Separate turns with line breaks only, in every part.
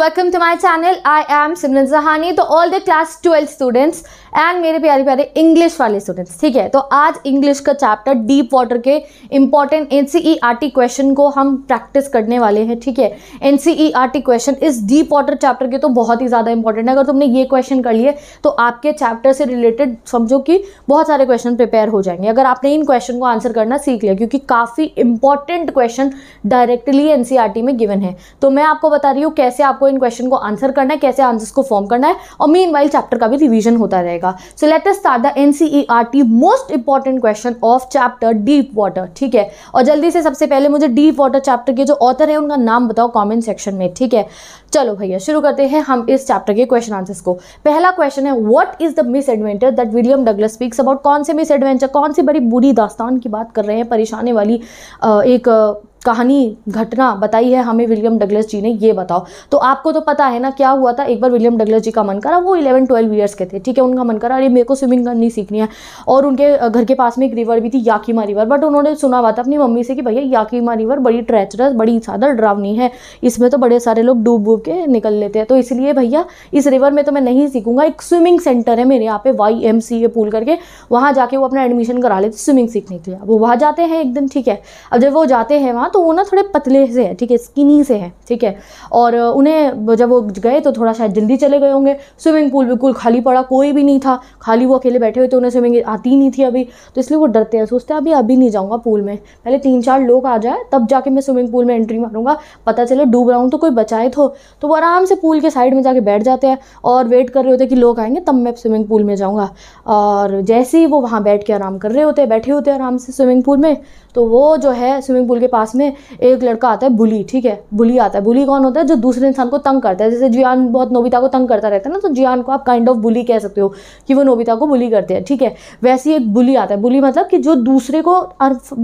Welcome to my channel I am simran Jahani तो all the class twelve students and मेरे प्यारे प्यारे English वाले स्टूडेंट्स ठीक है तो आज इंग्लिश का चैप्टर डीप वाटर के इंपॉर्टेंट एन सी क्वेश्चन को हम प्रैक्टिस करने वाले हैं ठीक है एन सी क्वेश्चन इस डीप वाटर चैप्टर के तो बहुत ही ज़्यादा इंपॉर्टेंट है अगर तुमने ये क्वेश्चन कर लिए तो आपके चैप्टर से रिलेटेड समझो कि बहुत सारे क्वेश्चन प्रिपेयर हो जाएंगे अगर आपने इन क्वेश्चन को आंसर करना सीख लिया क्योंकि काफ़ी इंपॉर्टेंट क्वेश्चन डायरेक्टली एन में गिवन है तो मैं आपको बता रही हूँ कैसे आपको इन क्वेश्चन को आंसर करना है कैसे आंसर्स को फॉर्म करना है और मेन वाइल चैप्टर का भी रिविजन होता रहेगा so let's start the N C E R T most important question of chapter deep water ठीक है और जल्दी से सबसे पहले मुझे डीप वाटर चैप्टर के जो ऑथर है उनका नाम बताओ कॉमेंट सेक्शन में ठीक है चलो भैया शुरू करते हैं हम इस चैप्टर के क्वेश्चन आंसर्स को पहला क्वेश्चन है what is the misadventure that William Douglas speaks about कौन से मिस एडवेंचर कौन सी बड़ी बुरी दास्तान की बात कर रहे हैं परेशानी वाली एक कहानी घटना बताई है हमें विलियम डगलस जी ने ये बताओ तो आपको तो पता है ना क्या हुआ था एक बार विलियम डगलस जी का मन करा वो इलेवन ट्वेल्व ईयर्स के थे ठीक है उनका मन करा अरे मेरे को स्विमिंग करनी सीखनी है और उनके घर के पास में एक रिवर भी थी याकीमा रिवर बट उन्होंने सुना हुआ था अपनी मम्मी से कि भैया याकीमा रिवर बड़ी ट्रेचरस बड़ी ज़्यादा डरावनी है इसमें तो बड़े सारे लोग डूब डूब के निकल लेते हैं तो इसलिए भैया इस रिवर में तो मैं नहीं सीखूंगा एक स्विमिंग सेंटर है मेरे यहाँ पे Y M C A pool करके वहाँ जाके वो अपना एडमिशन करा लेते स्विमिंग सीखने के लिए वो वहाँ जाते हैं एक दिन ठीक है अब जब वो जाते हैं वहाँ तो वो ना थोड़े पतले से है ठीक है स्किनी से है ठीक है और उन्हें जब वो गए तो थोड़ा शायद जल्दी चले गए होंगे स्विमिंग पूल बिल्कुल खाली पड़ा कोई भी नहीं था खाली वो अकेले बैठे हुए थे उन्हें स्विमिंग आती नहीं थी अभी तो इसलिए वो डरते हैं सोचते हैं अभी अभी नहीं जाऊँगा पूल में पहले तीन चार लोग आ जाए तब जाके मैं स्विमिंग पूल में एंट्री मारूंगा पता चले डूब रहा हूँ तो कोई बचाए तो तो वो आराम से पूल के साइड में जाके बैठ जाते हैं और वेट कर रहे होते हैं कि लोग आएंगे तब मैं स्विमिंग पूल में जाऊँगा और जैसे ही वो वहाँ बैठ के आराम कर रहे होते हैं बैठे होते हैं आराम से स्विमिंग पूल में तो वो जो है स्विमिंग पूल के पास में में एक लड़का आता है बुली ठीक है बुली आता है बुली कौन होता है जो दूसरे इंसान को तंग करता है जैसे जियान बहुत नोबिता को तंग करता रहता है ना तो जियान को आप काइंड ऑफ बुली कह सकते हो कि वो नोबिता को बुली करते हैं ठीक है वैसे ही एक बुली आता है बुली मतलब कि जो दूसरे को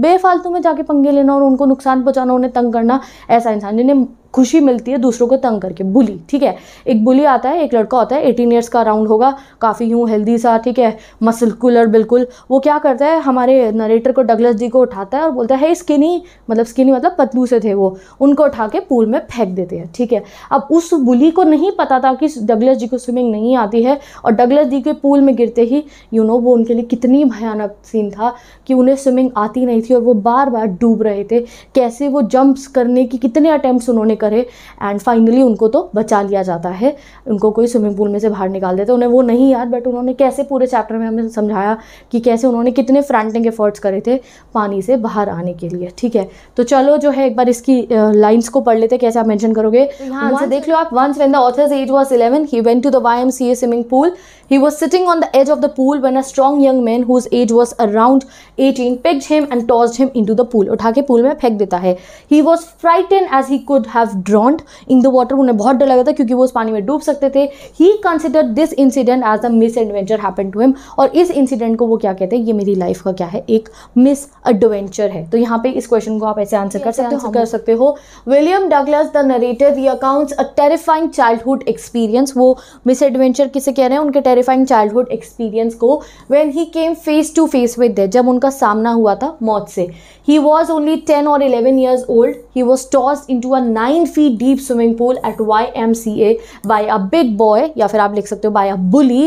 बेफालतू में जाके पंगे लेना और उनको नुकसान पहुँचाना उन्हें तंग करना ऐसा इंसान जिन्हें खुशी मिलती है दूसरों को तंग करके बुली ठीक है एक बुली आता है एक लड़का होता है एटीन ईयर्स का अराउंड होगा काफ़ी यूँ हेल्दी सा ठीक है मसलकुलर बिल्कुल वो क्या करता है हमारे नरेटर को डगलस जी को उठाता है और बोलता है स्किनी मतलब स्किनी मतलब पतलू से थे वो उनको उठा के पूल में फेंक देते हैं ठीक है अब उस बुली को नहीं पता था कि डगलस जी को स्विमिंग नहीं आती है और डगलस जी के पूल में गिरते ही यू नो वो उनके लिए कितनी भयानक सीन था कि उन्हें स्विमिंग आती नहीं थी और वो बार बार डूब रहे थे कैसे वो जंप्स करने की कितने अटैम्प्ट उन्होंने करे एंड फाइनली उनको तो बचा लिया जाता है उनको कोई स्विमिंग पूल में से बाहर निकाल देते उन्हें वो नहीं याद बट उन्होंने कैसे पूरे चैप्टर में हमें समझाया कि कैसे उन्होंने कितने फ्रांटिंग एफर्ट्स करे थे पानी से बाहर आने के लिए ठीक है तो चलो जो है एक बार इसकी लाइन्स को पढ़ लेते कैसे आप मैंशन करोगे तो यहाँ देख लो आप once when the author's age was eleven he went to the Y M C A swimming pool He was sitting on the edge of the pool when a strong young man whose age was around 18 picked him and tossed him into the pool. उठा के pool में फेंक देता है He was frightened as he could have have drowned in the water उन्हें बहुत डर लगा था क्योंकि वो उस पानी में डूब सकते थे he consider this incident as a misadventure happen to him और इस इंसिडेंट को वो क्या कहते हैं ये मेरी लाइफ का क्या है एक मिस एडवेंचर है तो यहाँ पे इस क्वेश्चन को आप ऐसे आंसर कर सकते हो कर सकते हो William Douglas the narrator the accounts a terrifying childhood experience वो मिस एडवेंचर किसे कह रहे हैं उनके टेरिफाइंग चाइल्डहुड एक्सपीरियंस को when he came face to face with death जब उनका सामना हुआ था मौत से ही वॉज ओनली टेन और eleven years old he was toss into a nine 9 feet deep swimming pool at YMCA by a big boy or fir aap likh by a bully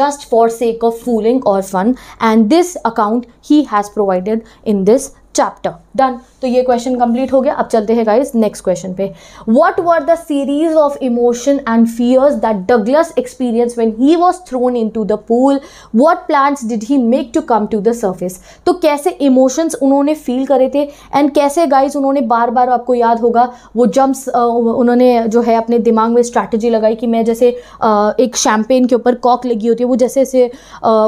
just for sake of fooling or fun and this account he has provided in this chapter done तो ये question complete हो गया अब चलते हैं guys next question पे what were the series of emotion and fears that Douglas experience when he was thrown into the pool what plans did he make to come to the surface तो कैसे emotions उन्होंने feel करे थे and कैसे guys उन्होंने बार बार आपको याद होगा वो जंप्स उन्होंने जो है अपने दिमाग में स्ट्रैटेजी लगाई कि मैं जैसे एक शैम्पेन के ऊपर कॉक लगी होती है वो जैसे जैसे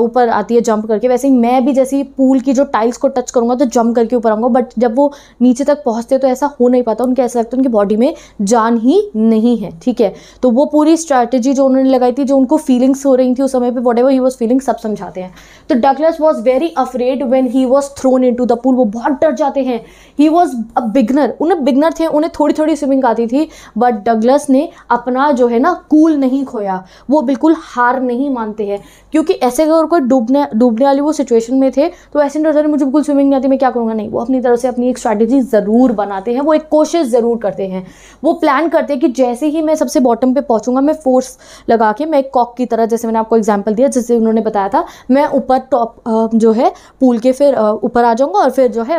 ऊपर आती है जंप करके वैसे ही मैं भी जैसे पूल की जो टाइल्स को टच करूँगा तो जंप करके ऊपर आऊँगा बट जब वो नीचे तक पहुंचते तो ऐसा हो नहीं पाता उनके ऐसा लगता है उनकी बॉडी में जान ही नहीं है ठीक है तो वो पूरी स्ट्रैटेजी जो उन्होंने लगाई थी जो उनको फीलिंग्स हो रही थी उस समय पर whatever he was feeling सब समझाते हैं तो Douglas was very afraid when he was thrown into the pool वो बहुत डर जाते हैं ही वॉज अ बिगनर उन्हें बिगनर थे उन्हें थोड़ी थोड़ी स्विमिंग आती थी बट डगलस ने अपना जो है ना कूल नहीं खोया वो बिल्कुल हार नहीं मानते हैं क्योंकि ऐसे अगर कोई डूबने डूबने वाली वो सिचुएशन में थे तो ऐसे डर मुझे बिल्कुल स्विमिंग नहीं आती मैं क्या करूँगा नहीं वो अपनी तरफ से अपनी एक स्ट्रैटेजी ज़रूर बनाते हैं वो एक कोशिश ज़रूर करते हैं वो प्लान करते हैं कि जैसे ही मैं सबसे बॉटम पे पहुंचूंगा मैं फोर्स लगा के मैं एक कॉक की तरह जैसे मैंने आपको एग्जांपल दिया जैसे उन्होंने बताया था मैं ऊपर टॉप जो है पूल के फिर ऊपर आ जाऊँगा और फिर जो है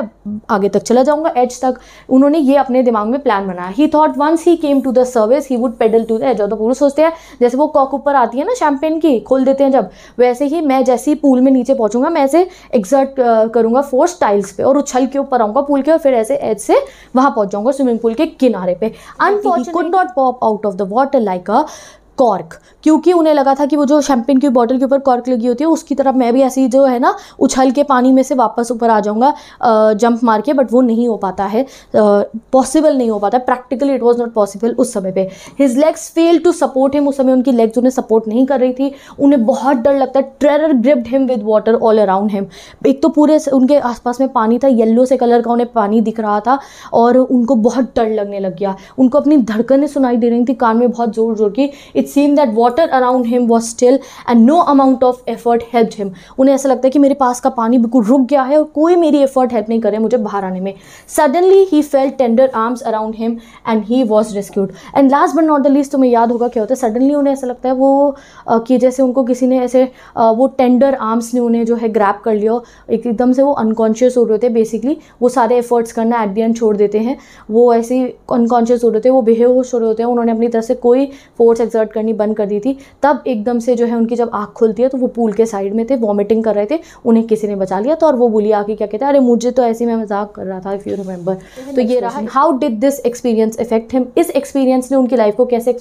आगे तक चला जाऊँगा एज तक उन्होंने ये अपने दिमाग में प्लान बनाया he thought once he came to the surface he would paddle to the edge of the pool सोचते हैं जैसे वो कॉक ऊपर आती है ना शैम्पेन की खोल देते हैं जब वैसे ही मैं जैसे ही पूल में नीचे पहुँचूंगा मैं ऐसे एग्जर्ट करूँगा फोर्स टाइल्स पे और उछल के ऊपर आऊँगा पूल के और फिर ऐसे एज से वहाँ पहुँच जाऊँगा स्विमिंग पूल के किनारे पे unfortunate could not pop out of the water like a cork क्योंकि उन्हें लगा था कि वो जो शैम्पिन की बॉटल के ऊपर कॉर्क लगी होती है उसकी तरफ मैं भी ऐसी जो है ना उछल के पानी में से वापस ऊपर आ जाऊँगा जंप मार के बट वो नहीं हो पाता है पॉसिबल नहीं हो पाता practically it was not possible उस समय पर his legs fail to support him उस समय उनकी लेग्स उन्हें सपोर्ट नहीं कर रही थी उन्हें बहुत डर लगता है terror gripped him with water all around him एक तो पूरे उनके आसपास में पानी था येल्लो से कलर का उन्हें पानी दिख रहा था और उनको बहुत डर लगने लग गया उनको अपनी धड़कनें सुनाई दे रही थी कान में बहुत जोर जोर की it seem that water around him was still and no amount of effort help him उन्हें ऐसा लगता है कि मेरे पास का पानी बिल्कुल रुक गया है और कोई मेरी एफर्ट हेल्प नहीं करे मुझे बाहर आने में suddenly he felt tender arms around him and he was rescued and last but not the least तुम्हें याद होगा क्या होता है सडनली उन्हें ऐसा लगता है वो कि जैसे उनको किसी ने ऐसे वो टेंडर आर्म्स ने उन्हें जो है ग्रैप कर लिया एकदम से वो अनकॉन्शियस हो रहे होते हैं बेसिकली वो सारे एफर्ट्स करना एट दी एंड छोड़ देते हैं वो ऐसे ही अनकॉन्शियस हो रहे होते हैं वो बेहोश हो रहे होते हैं उन्होंने अपनी तरफ से कोई फोर्स एक्सर्ट करनी बंद कर दी थी तब एकदम से जो है उनकी जब आँख खुलती है तो वो पूल के साइड में थे वॉमिटिंग कर रहे थे उन्हें किसी ने बचा लिया तो और वो बोली आके क्या कहते हैं अरे मुझे तो ऐसे में मजाक कर रहा था इफ़ यू रिमेंबर तो ये रहा how did this experience effect him इस एक्सपीरियंस ने उनकी लाइफ को कैसे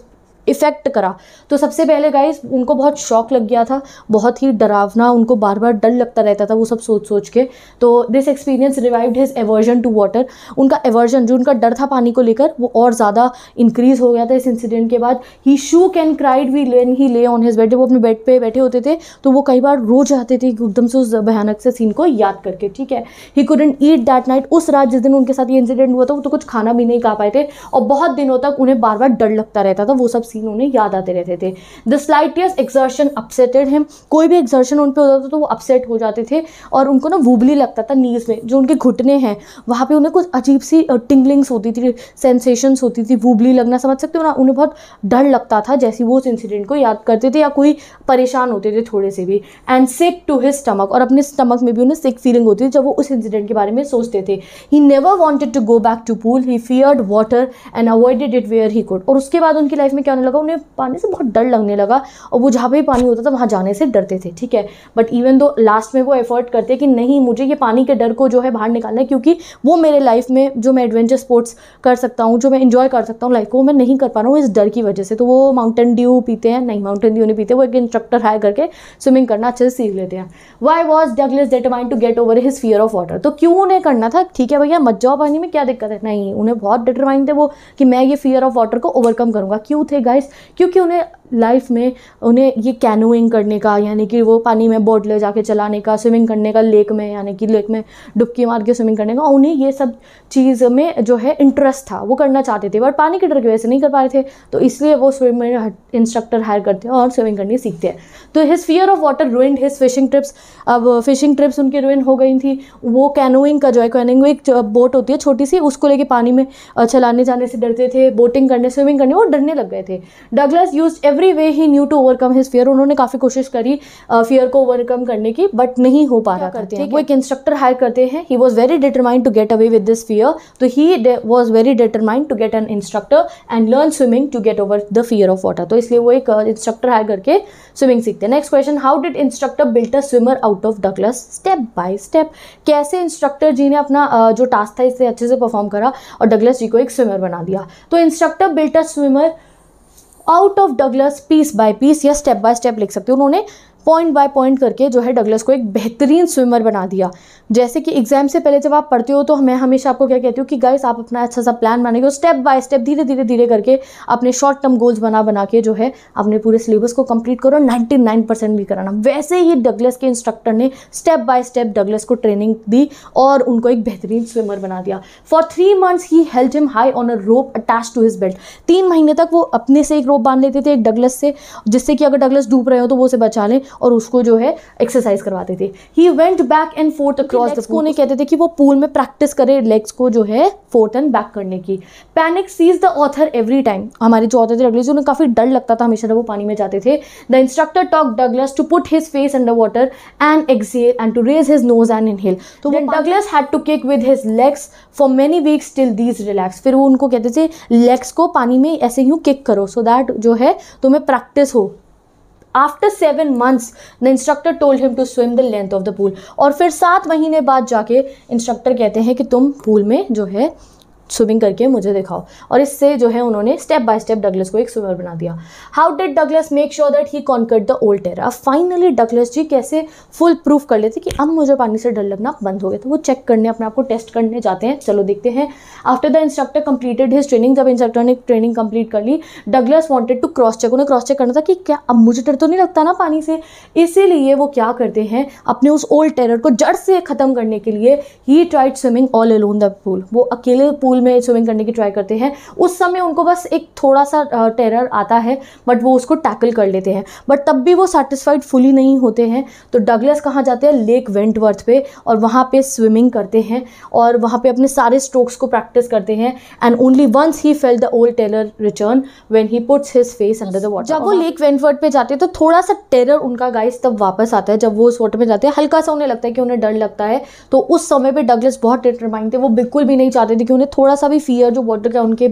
इफ़ेक्ट करा तो सबसे पहले गाइस उनको बहुत शौक लग गया था बहुत ही डरावना उनको बार बार डर लगता रहता था वो सब सोच सोच के तो this experience revived his aversion to water उनका एवर्जन जो उनका डर था पानी को लेकर वो और ज़्यादा इंक्रीज़ हो गया था इस इंसिडेंट के बाद ही शू कैन क्राइड वी लेन he lay on his bed वो अपने बेड पर बैठे होते थे तो वो कई बार रो जाते थे एकदम से उस भयानक से सीन को याद करके ठीक है he couldn't eat that night उस रात जिस दिन उनके साथ ये इंसिडेंट हुआ था वो तो कुछ खाना भी नहीं खा पाए थे और बहुत दिनों तक उन्हें बार बार डर लगता रहता था वो सब सीन उन्हें याद आते रहते थे the slightest exertion upsetted him कोई भी एक्सर्शन उन पर होता था तो वो अपसेट हो जाते थे और उनको ना वुबली लगता था नीज़ में जो उनके घुटने हैं वहाँ पर उन्हें कुछ अजीब सी टिंगलिंग्स होती थी सेंसेशंस होती थी वूबली लगना समझ सकते हो ना उन्हें बहुत डर लगता था जैसे वो उस इंसिडेंट को याद करते थे या कोई परेशान होते थे थोड़े से भी and sick to his stomach और अपने स्टमक में भी उन्हें सिक फीलिंग होती थी जब वो उस इंसिडेंट के बारे में सोचते थे he never wanted to go back to pool he feared water and avoided it where he could और उसके बाद उनकी लाइफ में क्या लगा उन्हें पानी से बहुत डर लगने लगा और वो जहाँ पर भी पानी होता था वहाँ जाने से डरते थे ठीक है बट इवन दो लास्ट में वो एफर्ट करते कि नहीं मुझे ये पानी के डर को जो है बाहर निकालना है क्योंकि वो मेरे लाइफ में जो मैं एडवेंचर स्पोर्ट्स कर सकता हूँ जो मैं इन्जॉय कर सकता हूँ लाइफ को मैं नहीं कर पा रहा हूँ इस डर की वजह से तो वो माउंटेन ड्यू पीते हैं नहीं माउंटेन ड्यू नहीं पीते वो एक इंस्ट्रक्टर हायर करके स्विमिंग करना अच्छे से सीख लेते हैं why was Douglas determine to get over his fear of water तो क्यों उन्हें करना था ठीक है भैया मत जाओ पानी में क्या दिक्कत है नहीं उन्हें बहुत डिटरमाइंड थे वो कि मैं ये फियर ऑफ वाटर को ओवरकम करूंगा क्यों थे गाय गाइस क्योंकि उन्हें लाइफ में उन्हें ये कैनोइंग करने का यानी कि वो पानी में बोट ले जाके चलाने का स्विमिंग करने का लेक में यानी कि लेक में डुबकी मार के स्विमिंग करने का उन्हें ये सब चीज़ में जो है इंटरेस्ट था वो करना चाहते थे बट पानी के डर की वजह से नहीं कर पा रहे थे तो इसलिए वो स्विमिंग इंस्ट्रक्टर हायर करते हैं और स्विमिंग करनी सीखते हैं तो his fear of water ruined his fishing trips अब फिशिंग ट्रिप्स उनकी रुइन हो गई थी वो कैनोइंग का जो है कैनोइंग एक बोट होती है छोटी सी उसको लेके पानी में चलाने जाने से डरते थे बोटिंग करने स्विमिंग करने वो डरने लग गए थे Douglas use every way he knew to overcome his fear उन्होंने काफ़ी कोशिश करी फियर को ओवरकम करने की बट नहीं हो पा रहा करते हैं वो एक इंस्ट्रक्टर हायर करते हैं he was very determined to get away with this fear तो he was very determined to get an instructor and learn swimming to get over the fear of water तो इसलिए वो एक इंस्ट्रक्टर हायर करके swimming सीखते हैं next question how did instructor built a swimmer out of Douglas step by step कैसे instructor ji ने अपना जो टास्क था इसे अच्छे से परफॉर्म करा और डगलस जी को एक स्विमर बना दिया तो instructor built a swimmer out of Douglas piece by piece या स्टेप बाय स्टेप लिख सकते हो उन्होंने पॉइंट बाय पॉइंट करके जो है डगलस को एक बेहतरीन स्विमर बना दिया जैसे कि एग्जाम से पहले जब आप पढ़ते हो तो मैं हमेशा आपको क्या कहती हूँ कि गाइस आप अपना अच्छा सा प्लान बनाएंगे स्टेप बाय स्टेप धीरे धीरे धीरे करके अपने शॉर्ट टर्म गोल्स बना बना के जो है अपने पूरे सिलेबस को कंप्लीट करो नाइन्टी नाइन परसेंट भी कराना वैसे ही डगलस के इंस्ट्रक्टर ने स्टेप बाय स्टेप डगलस को ट्रेनिंग दी और उनको एक बेहतरीन स्विमर बना दिया for three months he held him high on a rope attach to his belt तीन महीने तक वो अपने से एक रोप बांध लेते थे एक डगलस से जिससे कि अगर डगलस डूब रहे हो तो वो उसे बचा लें और उसको जो है एक्सरसाइज करवाते थे he went back and forth cross legs को उन्हें कहते थे कि वो पूल में प्रैक्टिस करे लेग्स को जो है फोर्ट एंड बैक करने की panic seize the author every time हमारे जो ऑथर थे डगलस उन्हें काफ़ी डर लगता था हमेशा जब वो पानी में जाते थे the instructor taught Douglas to put his face under water and exhale and to raise his nose and inhale तो वो Douglas had to kick with his legs for many weeks till these relax फिर वो उनको कहते थे legs को पानी में ऐसे यूँ किक करो सो so दैट जो है तुम्हें प्रैक्टिस हो after seven months the instructor told him to swim the length of the pool और फिर सात महीने बाद जाके इंस्ट्रक्टर कहते हैं कि तुम पूल में जो है स्विमिंग करके मुझे दिखाओ और इससे जो है उन्होंने स्टेप बाय स्टेप डगलस को एक स्विमर बना दिया how did Douglas make sure that he conquered the old terror finally Douglas ji कैसे फुल प्रूफ कर लेते कि अब मुझे पानी से डर लगना बंद हो गया तो वो चेक करने अपने आप को टेस्ट करने जाते हैं चलो देखते हैं after the instructor completed his training जब इंस्ट्रक्टर ने ट्रेनिंग कंप्लीट कर ली Douglas wanted to cross check उन्हें क्रॉस चेक करना था कि क्या अब मुझे डर तो नहीं लगता ना पानी से इसीलिए वो क्या करते हैं अपने उस ओल्ड टेरर को जड़ से ख़त्म करने के लिए he tried swimming all alone the pool वो अकेले पूल में स्विमिंग करने की ट्राई करते हैं उस समय उनको बस एक थोड़ा सा टेरर आता है बट वो उसको टैकल कर लेते हैं बट तब भी वो सेटिस्फाइड फुली नहीं होते हैं तो डगलस कहाँ जाते हैं लेक वेंटवर्थ पे और वहाँ पे स्विमिंग करते हैं और वहाँ पे अपने सारे स्ट्रोक्स को प्रैक्टिस करते हैं and only once he felt the old terror return when he puts his face under the water जब वो लेक वेंटवर्थ पे जाते हैं तो थोड़ा सा टेरर उनका गाइस तब वापस आता है जब वो उस वाटर में जाते हैं हल्का सा उन्हें लगता है कि उन्हें डर लगता है तो उस समय पर डगलस बहुत डिटरमाइंड थे वो बिल्कुल भी नहीं चाहते थे कि उन्हें थोड़ा सा भी फियर जो वाटर का उनके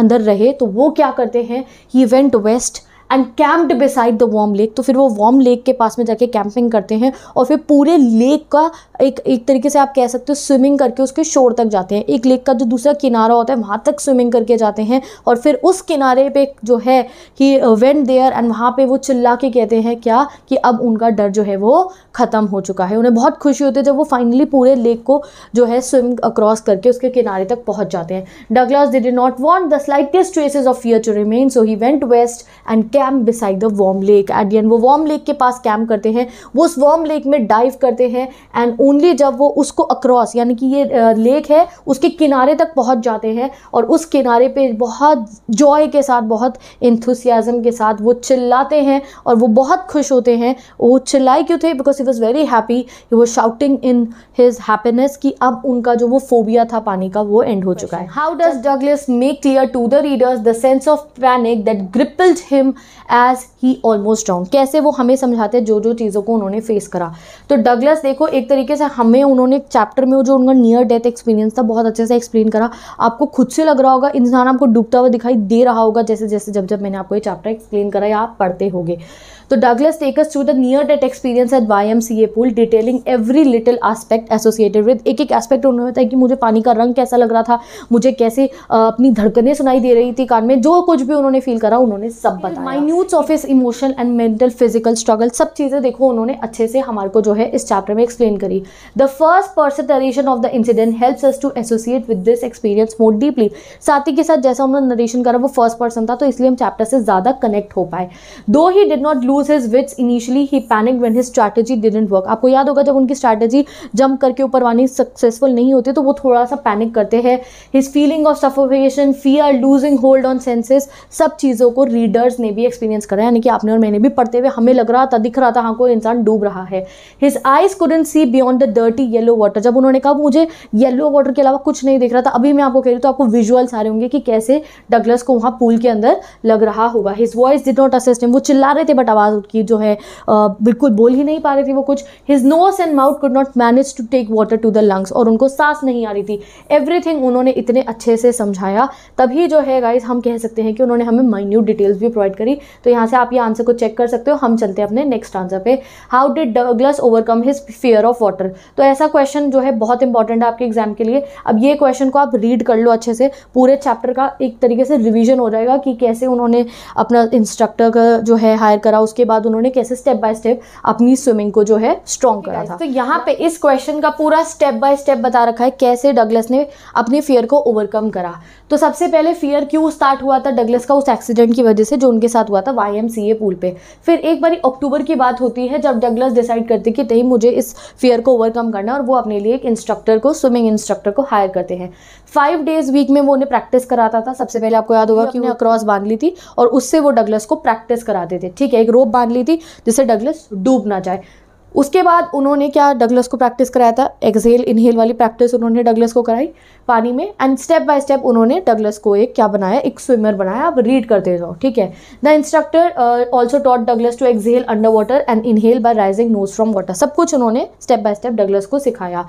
अंदर रहे तो वो क्या करते हैं he went west and camped beside the warm lake तो फिर वो वॉम लेक के पास में जाके कैंपिंग करते हैं और फिर पूरे लेक का एक एक तरीके से आप कह सकते हो स्विमिंग करके उसके शोर तक जाते हैं एक लेक का जो दूसरा किनारा होता है वहाँ तक स्विमिंग करके जाते हैं और फिर उस किनारे पे जो है कि वेंट देयर एंड वहाँ पे वो चिल्ला के कहते हैं क्या कि अब उनका डर जो है वो ख़त्म हो चुका है उन्हें बहुत खुशी होती है जब वो फाइनली पूरे लेक को जो है स्विम अक्रॉस करके उसके किनारे तक पहुँच जाते हैं Douglas they did not want the slightest traces of fear to remain so he went west and camp beside the warm lake at the end वो वॉम लेक के पास कैम्प करते हैं वो उस वॉम लेक में डाइव करते हैं एंड ओनली जब वो उसको अक्रॉस यानी कि ये लेक है उसके किनारे तक पहुंच जाते हैं और उस किनारे पे बहुत जॉय के साथ बहुत इंथुसियाज़म के साथ वो चिल्लाते हैं और वो बहुत खुश होते हैं वो चिल्लाए क्यों थे because he was very happy वो शाउटिंग इन हिज हैप्पीनेस कि अब उनका जो वो फोबिया था पानी का वो एंड हो चुका है how does Douglas make clear to the readers the sense of panic that gripped him as he almost drowned कैसे वो हमें समझाते हैं जो जो चीज़ों को उन्होंने फेस करा तो डगलस देखो एक तरीके से हमें उन्होंने चैप्टर में जो उनका नियर डेथ एक्सपीरियंस था बहुत अच्छे से एक्सप्लेन करा आपको खुद से लग रहा होगा इंसान आपको डूबता हुआ दिखाई दे रहा होगा जैसे जैसे जब जब मैंने आपको ये चैप्टर एक्सप्लेन करा या आप पढ़ते होगे तो Douglas take us through experience at Y M C A pool detailing every little aspect associated with एक एक एस्पेक्ट उन्होंने बताया कि मुझे पानी का रंग कैसा लग रहा था मुझे कैसे अपनी धड़कने सुनाई दे रही थी कान में जो कुछ भी उन्होंने फील करा उन्होंने सब बताया माइन्यूट्स ऑफ इस emotional and mental physical struggle सब चीज़ें देखो उन्होंने अच्छे से हमारे को जो है इस चैप्टर में एक्सप्लेन करी the first person narration of the incident helps us to associate with this experience more deeply साथ ही के साथ जैसा उन्होंने नरेशन करा वो फर्स्ट पर्सन था तो इसलिए हम चैप्टर से ज़्यादा कनेक्ट हो पाए दो he did not lose lose his wits initially he panic when his strategy didn't work आपको याद होगा जब उनकी स्ट्रैटेजी जंप करके ऊपर वानी सक्सेसफुल नहीं होती तो वो थोड़ा सा पैनिक करते हैं his feeling of suffocation fear losing hold on senses सब चीज़ों को रीडर्स ने भी एक्सपीरियंस करा यानी कि आपने और मैंने भी पढ़ते हुए हमें लग रहा था दिख रहा था हाँ कोई इंसान डूब रहा है his eyes couldn't see beyond the dirty yellow water जब उन्होंने कहा मुझे येलो वाटर के अलावा कुछ नहीं दिख रहा था अभी मैं आपको कह रही हूँ तो आपको विजुअल्स आ रहे होंगे कि कैसे डगलस को वहाँ पूल के अंदर लग रहा होगा his voice did not assist वो चिल्ला रहे थे बट आवाज़ आवाज़ उनकी जो है बिल्कुल बोल ही नहीं पा रही थी वो कुछ his nose and mouth could not manage to take water to the lungs और उनको सांस नहीं आ रही थी एवरीथिंग उन्होंने इतने अच्छे से समझाया तभी जो है गाइज हम कह सकते हैं कि उन्होंने हमें माइन्यूट डिटेल्स भी प्रोवाइड करी तो यहाँ से आप ये आंसर को चेक कर सकते हो हम चलते हैं अपने नेक्स्ट आंसर पे how did Douglas overcome his fear of water तो ऐसा क्वेश्चन जो है बहुत इंपॉर्टेंट है आपके एग्जाम के लिए अब ये क्वेश्चन को आप रीड कर लो अच्छे से पूरे चैप्टर का एक तरीके से रिविजन हो जाएगा कि कैसे उन्होंने अपना इंस्ट्रक्टर का जो है हायर करा उस उसके बाद उन्होंने कैसे स्टेप बाय स्टेप अपनी स्विमिंग को जो है स्ट्रॉन्ग करा था तो यहाँ पे इस क्वेश्चन का पूरा स्टेप बाय स्टेप बता रखा है कैसे डगलस ने अपने फियर को ओवरकम करा तो सबसे पहले फियर क्यों स्टार्ट हुआ था डगलस का उस एक्सीडेंट की वजह से जो उनके साथ हुआ था वाई पूल पे फिर एक बार अक्टूबर की बात होती है जब डगलस डिसाइड करते कि नहीं मुझे इस फियर को ओवरकम करना और वो अपने लिए एक इंस्ट्रक्टर को स्विमिंग इंस्ट्रक्टर को हायर करते हैं फाइव डेज वीक में वो उन्हें प्रैक्टिस कराता था सबसे पहले आपको याद होगा कि उन्हें क्रॉस बांध ली थी और उससे वो डगलस को प्रैक्टिस कराते थे ठीक है एक रोप रोप बांध ली थी जिससे डगलस डूब ना जाए उसके बाद उन्होंने क्या डगलस को प्रैक्टिस कराया था एक्सहेल इनहेल वाली प्रैक्टिस उन्होंने डगलस को कराई पानी में एंड स्टेप बाय स्टेप उन्होंने डगलस को एक क्या बनाया एक स्विमर बनाया आप रीड करते जाओ ठीक है the instructor also taught Douglas to exhale under water and inhale by raising nose from water सब कुछ उन्होंने स्टेप बाय स्टेप डगलस को सिखाया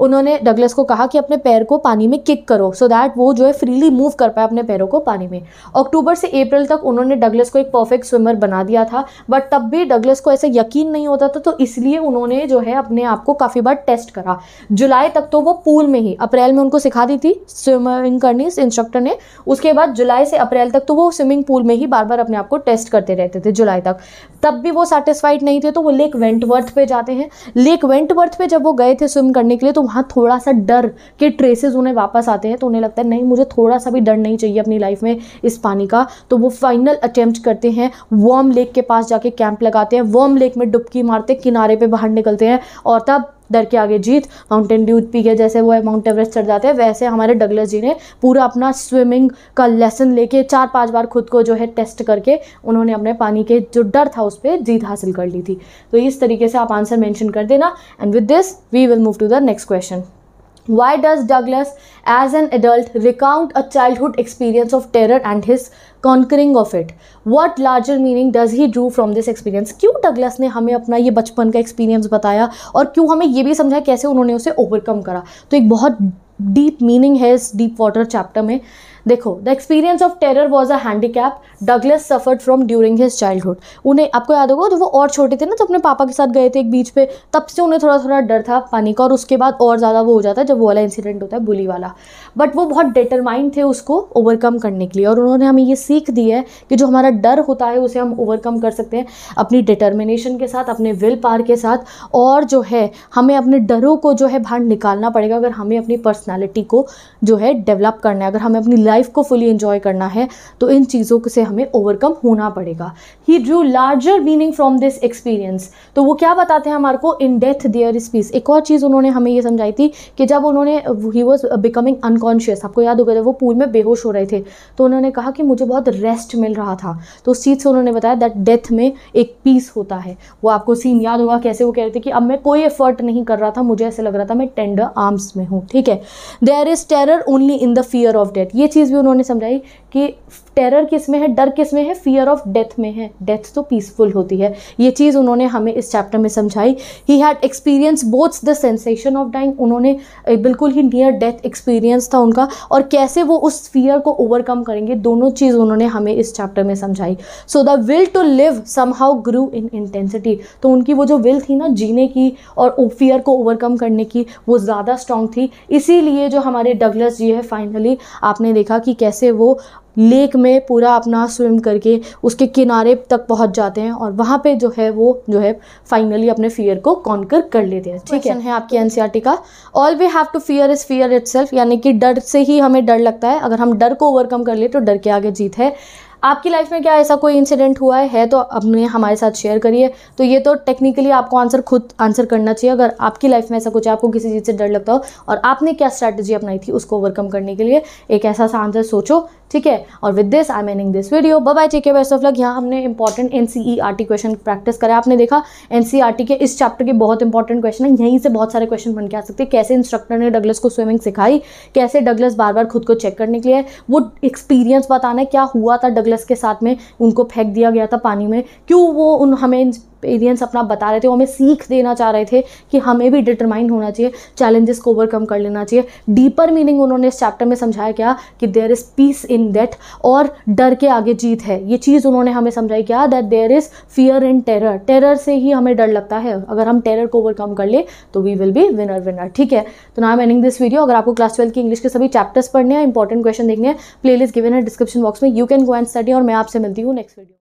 उन्होंने डगलस को कहा कि अपने पैर को पानी में किक करो सो दैट वो जो है फ्रीली मूव कर पाए अपने पैरों को पानी में अक्टूबर से अप्रैल तक उन्होंने डगलस को एक परफेक्ट स्विमर बना दिया था बट तब भी डगलस को ऐसा यकीन नहीं होता था तो इसलिए उन्होंने जो है अपने आप को काफ़ी बार टेस्ट करा जुलाई तक तो वो पूल में ही अप्रैल में उनको सिखा दी थी स्विमिंग करनी इंस्ट्रक्टर ने उसके बाद जुलाई से अप्रैल तक तो वो स्विमिंग पूल में ही बार बार अपने आप को टेस्ट करते रहते थे जुलाई तक तब भी वो सेटिस्फाइड नहीं थे तो वो लेक वेंटवर्थ पे जाते हैं लेक वेंटवर्थ पे जब वो गए थे स्विम करने के लिए तो वहाँ थोड़ा सा डर के ट्रेसेस उन्हें वापस आते हैं तो उन्हें लगता है नहीं मुझे थोड़ा सा भी डर नहीं चाहिए अपनी लाइफ में इस पानी का तो वो फाइनल अटैम्प्ट करते हैं वर्म लेक के पास जाके कैंप लगाते हैं वर्म लेक में डुबकी मारते किनारे पर बाहर निकलते हैं और तब डर के आगे जीत माउंटेन ड्यू पी के जैसे वो माउंट एवरेस्ट चढ़ जाते हैं वैसे हमारे डगलस जी ने पूरा अपना स्विमिंग का लेसन लेके चार पाँच बार खुद को जो है टेस्ट करके उन्होंने अपने पानी के जो डर था उस पर जीत हासिल कर ली थी तो इस तरीके से आप आंसर मैंशन कर देना and with this we will move to the next question Why does Douglas, as an adult, recount a childhood experience of terror and his conquering of it what larger meaning does he drew from this experience क्यों Douglas ने हमें अपना ये बचपन का experience बताया और क्यों हमें ये भी समझाया कैसे उन्होंने उसे ओवरकम करा तो एक बहुत डीप मीनिंग है इस डीप वाटर चैप्टर में देखो the experience of terror was a cap Douglas suffered from during his childhood उन्हें आपको याद होगा जब तो वो और छोटे थे ना तो अपने पापा के साथ गए थे एक बीच पे तब से उन्हें थोड़ा थोड़ा डर था पानी का और उसके बाद और ज़्यादा वो हो जाता है जब वो वाला इंसिडेंट होता है बुली वाला बट वो बहुत डिटरमाइंड थे उसको ओवरकम करने के लिए और उन्होंने हमें ये सीख दी है कि जो हमारा डर होता है उसे हम ओवरकम कर सकते हैं अपनी डिटर्मिनेशन के साथ अपने विल पार के साथ और जो है हमें अपने डरों को जो है बाहर निकालना पड़ेगा अगर हमें अपनी पर्सनैलिटी को जो है डेवलप करना है अगर हमें अपनी लाइफ को फुली इंजॉय करना है तो इन चीज़ों से हमें ओवरकम होना पड़ेगा he drew larger meaning from this experience तो वो क्या बताते हैं हमारे को in death there is peace एक और चीज़ उन्होंने हमें ये समझाई थी कि जब उन्होंने ही वॉज बिकमिंग अनकॉन्शियस आपको याद होगा जब वो पूल में बेहोश हो रहे थे तो उन्होंने कहा कि मुझे बहुत रेस्ट मिल रहा था तो उस चीज़ से उन्होंने बताया दैट डेथ में एक पीस होता है वो आपको सीन याद होगा कैसे वो कह रहे थे कि अब मैं कोई एफर्ट नहीं कर रहा था मुझे ऐसे लग रहा था मैं टेंडर आर्म्स में हूँ ठीक है there is terror only in the fear of death ये चीज़ चीज़ भी उन्होंने समझाई कि टेरर किस में है डर किस में है फियर ऑफ डेथ में है डेथ तो पीसफुल होती है ये चीज़ उन्होंने हमें इस चैप्टर में समझाई he had experience both the sensation of dying उन्होंने बिल्कुल ही नियर डेथ एक्सपीरियंस था उनका और कैसे वो उस फियर को ओवरकम करेंगे दोनों चीज़ उन्होंने हमें इस चैप्टर में समझाई so the will to live somehow grew in intensity तो उनकी वो जो विल थी ना जीने की और फियर को ओवरकम करने की वो ज़्यादा स्ट्रांग थी इसीलिए जो हमारे डगलस जी है फाइनली आपने देखा देखा कि कैसे वो लेक में पूरा अपना स्विम करके उसके किनारे तक पहुंच जाते हैं और वहाँ पे जो है वो जो है फाइनली अपने फियर को कॉन्कर कर लेते हैं ठीक है आपकी e का all we have to fear is fear it यानी कि डर से ही हमें डर लगता है अगर हम डर को ओवरकम कर ले तो डर के आगे जीत है आपकी लाइफ में क्या ऐसा कोई इंसिडेंट हुआ है तो अपने हमारे साथ शेयर करिए तो ये तो टेक्निकली आपको आंसर खुद आंसर करना चाहिए अगर आपकी लाइफ में ऐसा कुछ है आपको किसी चीज़ से डर लगता हो और आपने क्या स्ट्रैटेजी अपनाई थी उसको ओवरकम करने के लिए एक ऐसा सा आंसर सोचो ठीक है और with this I meaning this video bye take care best of luck यहाँ हमने इंपॉर्टेंट एन क्वेश्चन प्रैक्टिस करा आपने देखा एन e के इस चैप्टर के बहुत इंपॉर्टेंट क्वेश्चन है यहीं से बहुत सारे क्वेश्चन बन के आ सकते हैं कैसे इंस्ट्रक्टर ने डगलस को स्विमिंग सिखाई कैसे डगलस बार बार खुद को चेक करने के लिए वो एक्सपीरियंस बताना है क्या हुआ था डगलस नेकलेस के साथ में उनको फेंक दिया गया था पानी में क्यों वो उन हमें एक्सपीरियंस अपना बता रहे थे वो हमें सीख देना चाह रहे थे कि हमें भी डिटरमाइन होना चाहिए चैलेंजेस को ओवरकम कर लेना चाहिए डीपर मीनिंग उन्होंने इस चैप्टर में समझाया क्या कि there is peace in that और डर के आगे जीत है ये चीज़ उन्होंने हमें समझाई क्या that there is fear in terror terror से ही हमें डर लगता है अगर हम टेरर को ओवरकम कर ले तो we will be winner winner ठीक है तो नाम एनिंग दिस वीडियो अगर आपको क्लास ट्वेल्थ की इंग्लिश के सभी चैप्टर्स पढ़ने हैं इंपॉर्टेंट क्वेश्चन देखने हैं प्ले लिस्ट गिवन है डिस्क्रिप्शन बॉक्स में you can go and study और मैं आपसे मिलती हूँ नेक्स्ट वीडियो